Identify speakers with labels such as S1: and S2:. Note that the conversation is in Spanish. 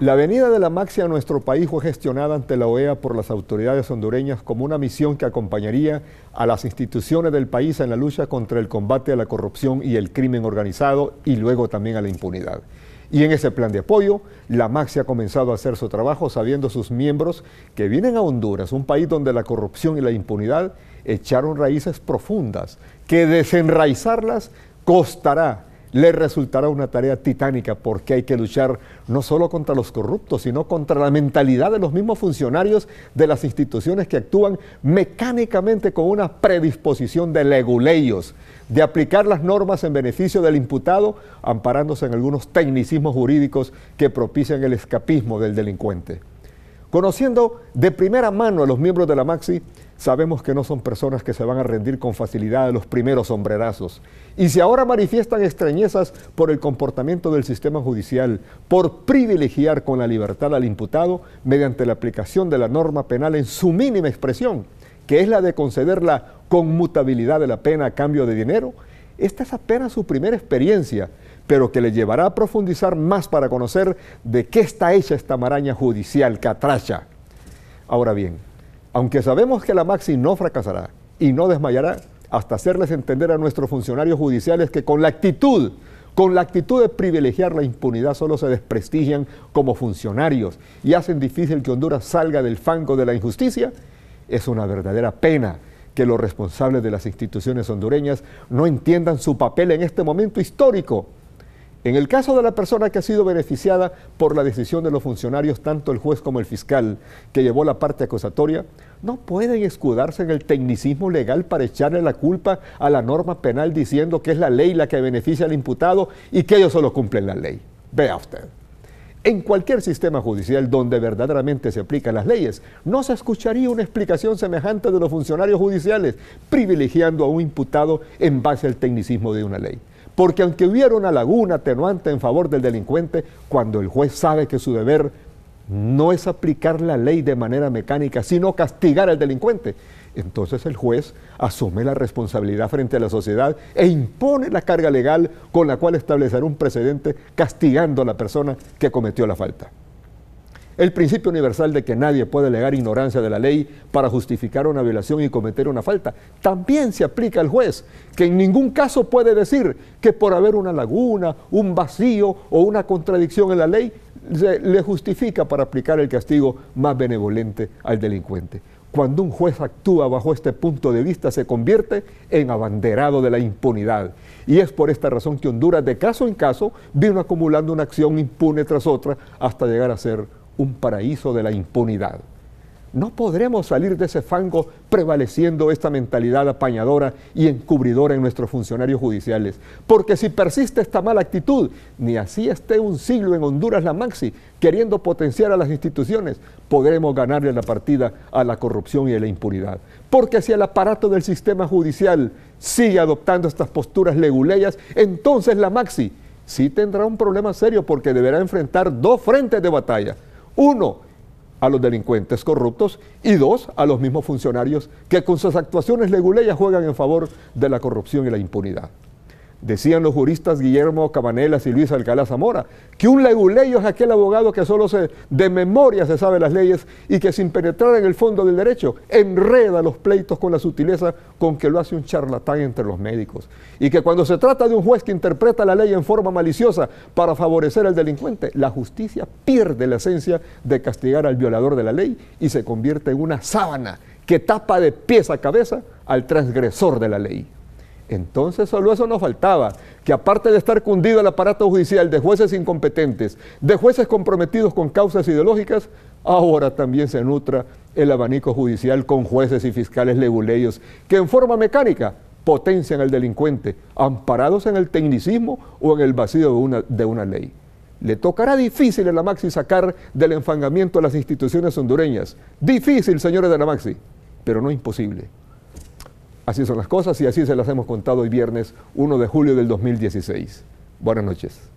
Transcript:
S1: La venida de la Maxia a nuestro país fue gestionada ante la OEA por las autoridades hondureñas como una misión que acompañaría a las instituciones del país en la lucha contra el combate a la corrupción y el crimen organizado y luego también a la impunidad. Y en ese plan de apoyo, la Maxia ha comenzado a hacer su trabajo sabiendo sus miembros que vienen a Honduras, un país donde la corrupción y la impunidad echaron raíces profundas, que desenraizarlas costará le resultará una tarea titánica porque hay que luchar no solo contra los corruptos, sino contra la mentalidad de los mismos funcionarios de las instituciones que actúan mecánicamente con una predisposición de leguleyos, de aplicar las normas en beneficio del imputado, amparándose en algunos tecnicismos jurídicos que propician el escapismo del delincuente. Conociendo de primera mano a los miembros de la Maxi, Sabemos que no son personas que se van a rendir con facilidad a los primeros sombrerazos. Y si ahora manifiestan extrañezas por el comportamiento del sistema judicial, por privilegiar con la libertad al imputado mediante la aplicación de la norma penal en su mínima expresión, que es la de conceder la conmutabilidad de la pena a cambio de dinero, esta es apenas su primera experiencia, pero que le llevará a profundizar más para conocer de qué está hecha esta maraña judicial catracha. Ahora bien, aunque sabemos que la Maxi no fracasará y no desmayará hasta hacerles entender a nuestros funcionarios judiciales que con la actitud, con la actitud de privilegiar la impunidad solo se desprestigian como funcionarios y hacen difícil que Honduras salga del fango de la injusticia, es una verdadera pena que los responsables de las instituciones hondureñas no entiendan su papel en este momento histórico en el caso de la persona que ha sido beneficiada por la decisión de los funcionarios, tanto el juez como el fiscal que llevó la parte acusatoria, no pueden escudarse en el tecnicismo legal para echarle la culpa a la norma penal diciendo que es la ley la que beneficia al imputado y que ellos solo cumplen la ley. Vea usted. En cualquier sistema judicial donde verdaderamente se aplican las leyes, no se escucharía una explicación semejante de los funcionarios judiciales privilegiando a un imputado en base al tecnicismo de una ley. Porque aunque hubiera una laguna atenuante en favor del delincuente, cuando el juez sabe que su deber no es aplicar la ley de manera mecánica, sino castigar al delincuente, entonces el juez asume la responsabilidad frente a la sociedad e impone la carga legal con la cual establecerá un precedente castigando a la persona que cometió la falta. El principio universal de que nadie puede alegar ignorancia de la ley para justificar una violación y cometer una falta también se aplica al juez, que en ningún caso puede decir que por haber una laguna, un vacío o una contradicción en la ley, le justifica para aplicar el castigo más benevolente al delincuente. Cuando un juez actúa bajo este punto de vista se convierte en abanderado de la impunidad. Y es por esta razón que Honduras, de caso en caso, vino acumulando una acción impune tras otra hasta llegar a ser un paraíso de la impunidad. No podremos salir de ese fango prevaleciendo esta mentalidad apañadora y encubridora en nuestros funcionarios judiciales. Porque si persiste esta mala actitud, ni así esté un siglo en Honduras la Maxi, queriendo potenciar a las instituciones, podremos ganarle la partida a la corrupción y a la impunidad. Porque si el aparato del sistema judicial sigue adoptando estas posturas leguleyas, entonces la Maxi sí tendrá un problema serio porque deberá enfrentar dos frentes de batalla uno, a los delincuentes corruptos y dos, a los mismos funcionarios que con sus actuaciones leguleyas juegan en favor de la corrupción y la impunidad. Decían los juristas Guillermo Cabanelas y Luis Alcalá Zamora, que un leguleyo es aquel abogado que solo se, de memoria se sabe las leyes y que sin penetrar en el fondo del derecho enreda los pleitos con la sutileza con que lo hace un charlatán entre los médicos. Y que cuando se trata de un juez que interpreta la ley en forma maliciosa para favorecer al delincuente, la justicia pierde la esencia de castigar al violador de la ley y se convierte en una sábana que tapa de pies a cabeza al transgresor de la ley. Entonces solo eso nos faltaba, que aparte de estar cundido el aparato judicial de jueces incompetentes, de jueces comprometidos con causas ideológicas, ahora también se nutra el abanico judicial con jueces y fiscales leguleyos que en forma mecánica potencian al delincuente, amparados en el tecnicismo o en el vacío de una, de una ley. Le tocará difícil a la Maxi sacar del enfangamiento a las instituciones hondureñas. Difícil, señores de la Maxi, pero no imposible. Así son las cosas y así se las hemos contado hoy viernes 1 de julio del 2016. Buenas noches.